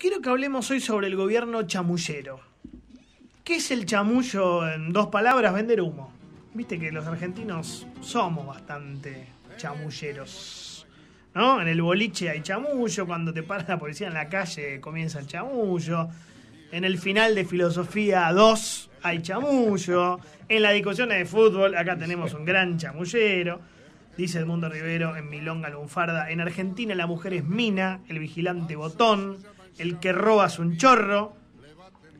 Quiero que hablemos hoy sobre el gobierno chamullero. ¿Qué es el chamullo? En dos palabras, vender humo. Viste que los argentinos somos bastante chamulleros. ¿No? En el boliche hay chamullo, cuando te para la policía en la calle comienza el chamullo. En el final de Filosofía 2 hay chamullo. En las discusiones de fútbol, acá tenemos un gran chamullero. Dice Edmundo Rivero en Milonga Lunfarda. En Argentina la mujer es mina, el vigilante botón el que roba es un chorro,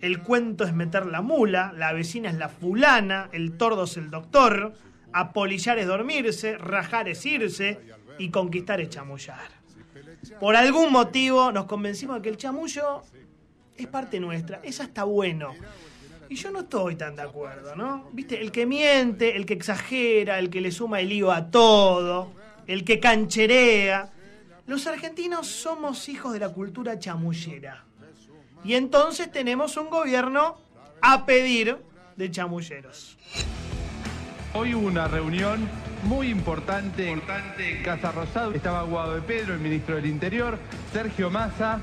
el cuento es meter la mula, la vecina es la fulana, el tordo es el doctor, apolillar es dormirse, rajar es irse y conquistar es chamullar. Por algún motivo nos convencimos de que el chamullo es parte nuestra, es hasta bueno. Y yo no estoy tan de acuerdo, ¿no? Viste, el que miente, el que exagera, el que le suma el lío a todo, el que cancherea, los argentinos somos hijos de la cultura chamullera. Y entonces tenemos un gobierno a pedir de chamulleros. Hoy hubo una reunión muy importante, en Casa Rosado. Estaba Guado de Pedro, el ministro del Interior, Sergio Massa,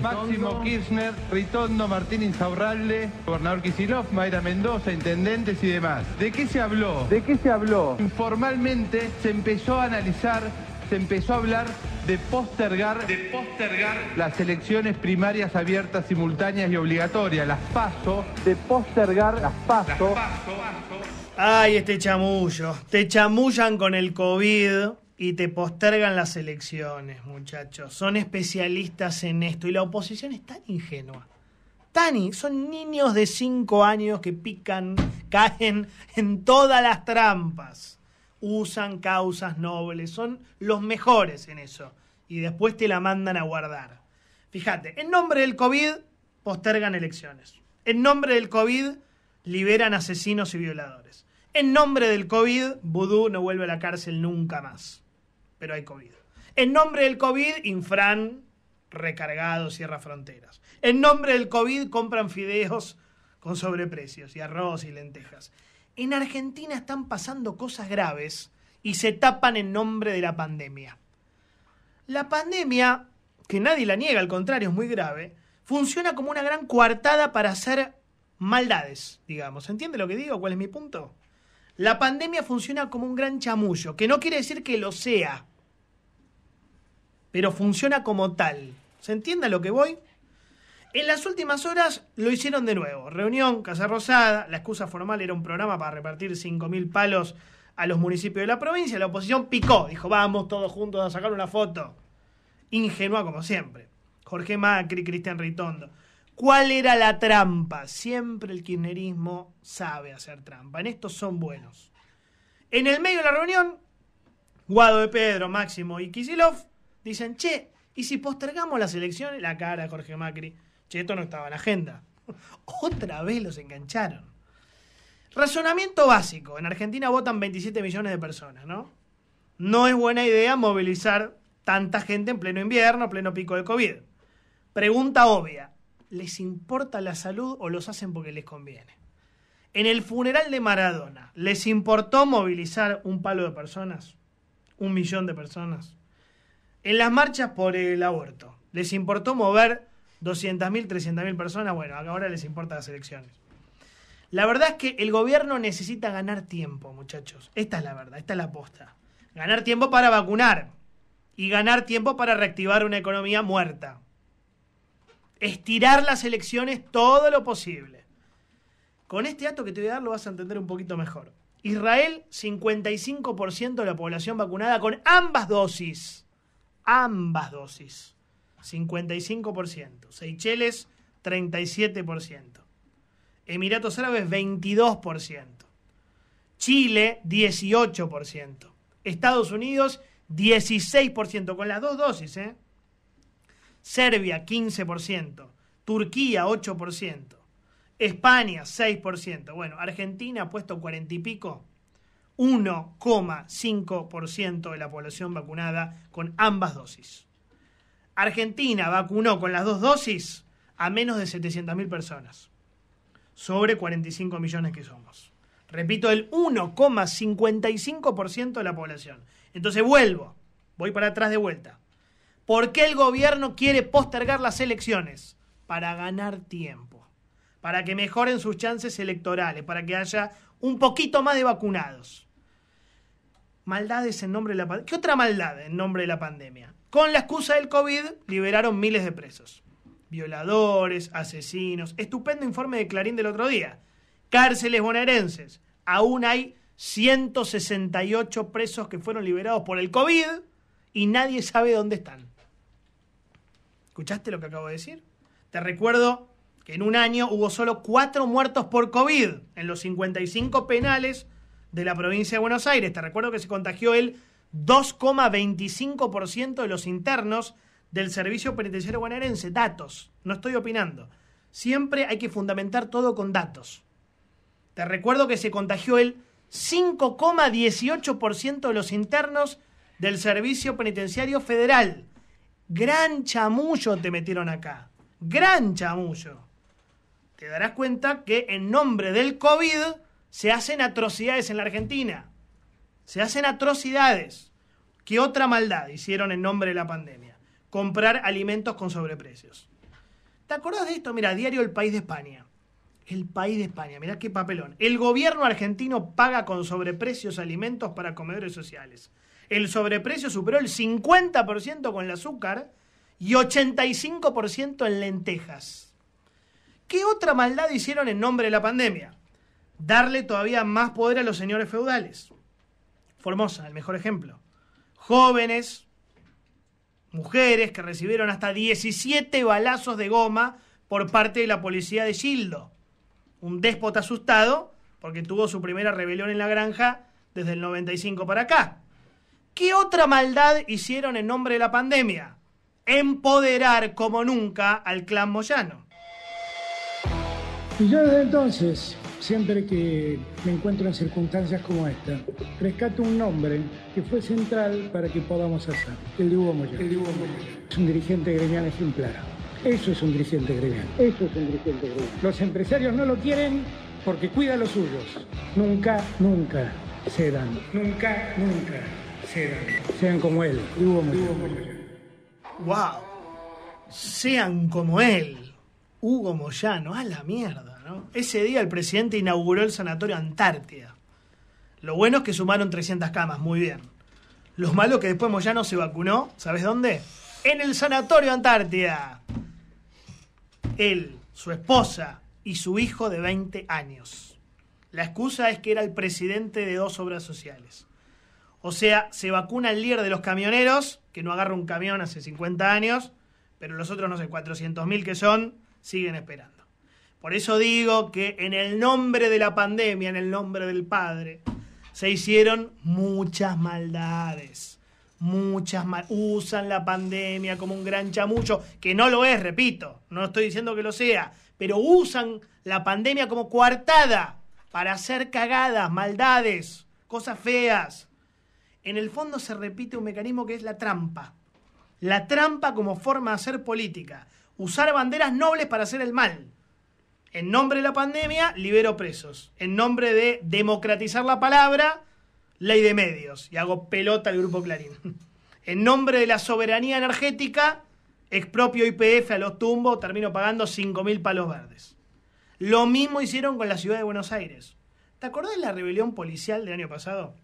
Máximo Kirchner, Ritondo, Martín Insaurrable, gobernador Kisilov, Mayra Mendoza, intendentes y demás. ¿De qué se habló? ¿De qué se habló? Informalmente se empezó a analizar, se empezó a hablar de postergar, de postergar las elecciones primarias abiertas, simultáneas y obligatorias, las PASO, de postergar las PASO. Las paso, Ay, este chamullo. Te chamullan con el COVID y te postergan las elecciones, muchachos. Son especialistas en esto y la oposición es tan ingenua. Tani, son niños de 5 años que pican, caen en todas las trampas usan causas nobles, son los mejores en eso. Y después te la mandan a guardar. Fíjate, en nombre del COVID postergan elecciones. En nombre del COVID liberan asesinos y violadores. En nombre del COVID, Vudú no vuelve a la cárcel nunca más. Pero hay COVID. En nombre del COVID, infran recargado, cierra fronteras. En nombre del COVID, compran fideos con sobreprecios y arroz y lentejas en Argentina están pasando cosas graves y se tapan en nombre de la pandemia. La pandemia, que nadie la niega, al contrario, es muy grave, funciona como una gran coartada para hacer maldades, digamos. ¿Entiende lo que digo? ¿Cuál es mi punto? La pandemia funciona como un gran chamullo, que no quiere decir que lo sea, pero funciona como tal. ¿Se entiende a lo que voy? En las últimas horas lo hicieron de nuevo. Reunión, Casa Rosada. La excusa formal era un programa para repartir 5.000 palos a los municipios de la provincia. La oposición picó. Dijo, vamos todos juntos a sacar una foto. Ingenua como siempre. Jorge Macri, Cristian Ritondo. ¿Cuál era la trampa? Siempre el kirchnerismo sabe hacer trampa. En estos son buenos. En el medio de la reunión, Guado de Pedro, Máximo y Kisilov dicen, che, ¿y si postergamos las elecciones? La cara de Jorge Macri esto no estaba en la agenda. Otra vez los engancharon. Razonamiento básico. En Argentina votan 27 millones de personas, ¿no? No es buena idea movilizar tanta gente en pleno invierno, pleno pico de COVID. Pregunta obvia. ¿Les importa la salud o los hacen porque les conviene? En el funeral de Maradona, ¿les importó movilizar un palo de personas? ¿Un millón de personas? En las marchas por el aborto, ¿les importó mover 200.000, 300.000 personas, bueno, ahora les importa las elecciones. La verdad es que el gobierno necesita ganar tiempo, muchachos. Esta es la verdad, esta es la aposta. Ganar tiempo para vacunar y ganar tiempo para reactivar una economía muerta. Estirar las elecciones todo lo posible. Con este dato que te voy a dar lo vas a entender un poquito mejor. Israel, 55% de la población vacunada con ambas dosis. Ambas dosis. 55%. Seychelles, 37%. Emiratos Árabes, 22%. Chile, 18%. Estados Unidos, 16%, con las dos dosis, ¿eh? Serbia, 15%. Turquía, 8%. España, 6%. Bueno, Argentina, ha puesto 40 y pico, 1,5% de la población vacunada con ambas dosis. Argentina vacunó con las dos dosis a menos de 700.000 personas, sobre 45 millones que somos. Repito, el 1,55% de la población. Entonces vuelvo, voy para atrás de vuelta. ¿Por qué el gobierno quiere postergar las elecciones? Para ganar tiempo, para que mejoren sus chances electorales, para que haya un poquito más de vacunados. Maldades en nombre de la pandemia. ¿Qué otra maldad en nombre de la pandemia? Con la excusa del COVID liberaron miles de presos. Violadores, asesinos. Estupendo informe de Clarín del otro día. Cárceles bonaerenses. Aún hay 168 presos que fueron liberados por el COVID y nadie sabe dónde están. ¿Escuchaste lo que acabo de decir? Te recuerdo que en un año hubo solo cuatro muertos por COVID en los 55 penales de la provincia de Buenos Aires. Te recuerdo que se contagió el 2,25% de los internos del Servicio Penitenciario Bonaerense. Datos, no estoy opinando. Siempre hay que fundamentar todo con datos. Te recuerdo que se contagió el 5,18% de los internos del Servicio Penitenciario Federal. Gran chamullo te metieron acá. Gran chamullo. Te darás cuenta que en nombre del COVID se hacen atrocidades en la Argentina. Se hacen atrocidades. ¿Qué otra maldad hicieron en nombre de la pandemia? Comprar alimentos con sobreprecios. ¿Te acordás de esto? Mira, diario El País de España. El País de España, mirá qué papelón. El gobierno argentino paga con sobreprecios alimentos para comedores sociales. El sobreprecio superó el 50% con el azúcar y 85% en lentejas. ¿Qué otra maldad hicieron en nombre de la pandemia? Darle todavía más poder a los señores feudales. Formosa, el mejor ejemplo. Jóvenes, mujeres que recibieron hasta 17 balazos de goma por parte de la policía de Gildo. Un déspota asustado porque tuvo su primera rebelión en la granja desde el 95 para acá. ¿Qué otra maldad hicieron en nombre de la pandemia? Empoderar como nunca al clan Moyano. Y yo desde entonces siempre que me encuentro en circunstancias como esta. Rescato un nombre que fue central para que podamos hacer, el de Hugo Moyano. Es un dirigente gremial ejemplar. Eso es un dirigente gremial. Eso es un dirigente gremial. Los empresarios no lo quieren porque cuida a los suyos. Nunca, nunca cedan. Nunca, nunca cedan. Sean como él, Hugo Moyano. ¡Wow! Sean como él, Hugo Moyano, a la mierda. Ese día el presidente inauguró el Sanatorio Antártida. Lo bueno es que sumaron 300 camas, muy bien. Lo malo es que después Moyano se vacunó, ¿sabes dónde? En el Sanatorio Antártida. Él, su esposa y su hijo de 20 años. La excusa es que era el presidente de dos obras sociales. O sea, se vacuna el líder de los camioneros, que no agarra un camión hace 50 años, pero los otros, no sé, 400.000 que son, siguen esperando. Por eso digo que en el nombre de la pandemia, en el nombre del Padre, se hicieron muchas maldades. Muchas mal usan la pandemia como un gran chamucho, que no lo es, repito, no estoy diciendo que lo sea, pero usan la pandemia como coartada para hacer cagadas, maldades, cosas feas. En el fondo se repite un mecanismo que es la trampa. La trampa como forma de hacer política. Usar banderas nobles para hacer el mal en nombre de la pandemia, libero presos. En nombre de democratizar la palabra, ley de medios. Y hago pelota al grupo Clarín. En nombre de la soberanía energética, expropio IPF a los tumbos, termino pagando 5.000 palos verdes. Lo mismo hicieron con la ciudad de Buenos Aires. ¿Te acordás de la rebelión policial del año pasado?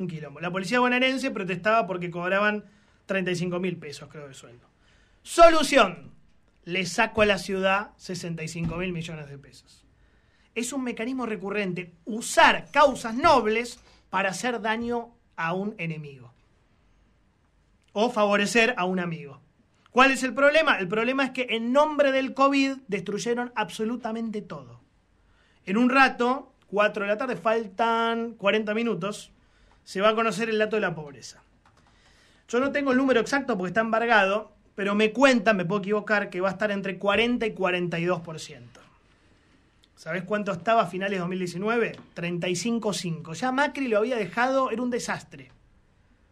Un quilombo. La policía bonaerense protestaba porque cobraban 35 mil pesos, creo, de sueldo. Solución le saco a la ciudad 65 mil millones de pesos. Es un mecanismo recurrente usar causas nobles para hacer daño a un enemigo o favorecer a un amigo. ¿Cuál es el problema? El problema es que en nombre del COVID destruyeron absolutamente todo. En un rato, 4 de la tarde, faltan 40 minutos, se va a conocer el dato de la pobreza. Yo no tengo el número exacto porque está embargado, pero me cuentan, me puedo equivocar, que va a estar entre 40 y 42%. ¿Sabés cuánto estaba a finales de 2019? 35,5. Ya Macri lo había dejado, era un desastre.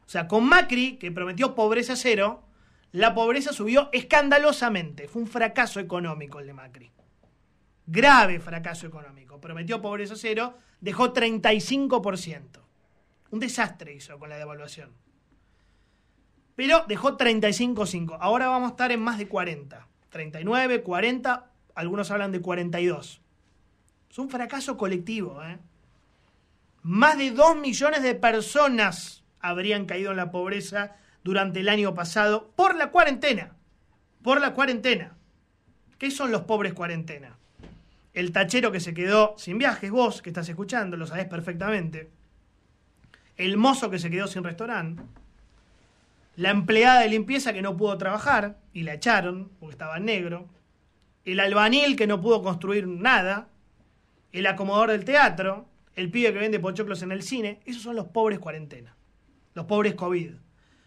O sea, con Macri, que prometió pobreza cero, la pobreza subió escandalosamente. Fue un fracaso económico el de Macri. Grave fracaso económico. Prometió pobreza cero, dejó 35%. Un desastre hizo con la devaluación. Pero dejó 35.5. Ahora vamos a estar en más de 40. 39, 40, algunos hablan de 42. Es un fracaso colectivo. ¿eh? Más de 2 millones de personas habrían caído en la pobreza durante el año pasado por la cuarentena. Por la cuarentena. ¿Qué son los pobres cuarentena? El tachero que se quedó sin viajes, vos que estás escuchando, lo sabés perfectamente. El mozo que se quedó sin restaurante la empleada de limpieza que no pudo trabajar y la echaron porque estaba en negro. El albanil que no pudo construir nada. El acomodador del teatro. El pibe que vende pochoclos en el cine. Esos son los pobres cuarentena. Los pobres COVID.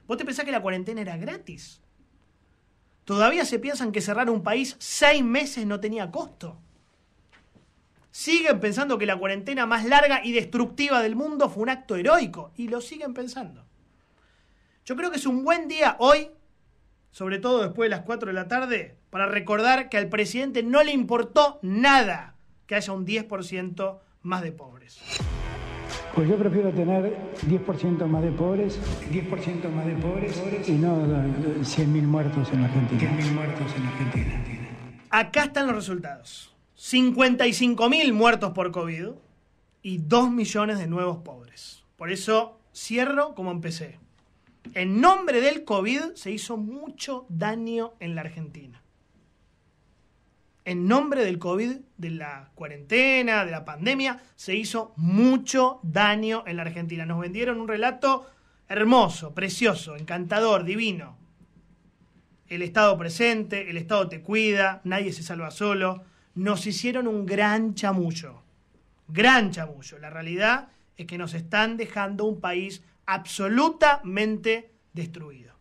¿Vos te pensás que la cuarentena era gratis? Todavía se piensan que cerrar un país seis meses no tenía costo. Siguen pensando que la cuarentena más larga y destructiva del mundo fue un acto heroico. Y lo siguen pensando. Yo creo que es un buen día hoy, sobre todo después de las 4 de la tarde, para recordar que al presidente no le importó nada que haya un 10% más de pobres. Pues yo prefiero tener 10% más de pobres, 10% más de pobres, y no 100.000 muertos en Argentina. 100.000 muertos en Argentina. Acá están los resultados. 55.000 muertos por COVID y 2 millones de nuevos pobres. Por eso cierro como empecé en nombre del COVID se hizo mucho daño en la Argentina. En nombre del COVID, de la cuarentena, de la pandemia, se hizo mucho daño en la Argentina. Nos vendieron un relato hermoso, precioso, encantador, divino. El Estado presente, el Estado te cuida, nadie se salva solo. Nos hicieron un gran chamullo. Gran chamullo. La realidad es que nos están dejando un país absolutamente destruido.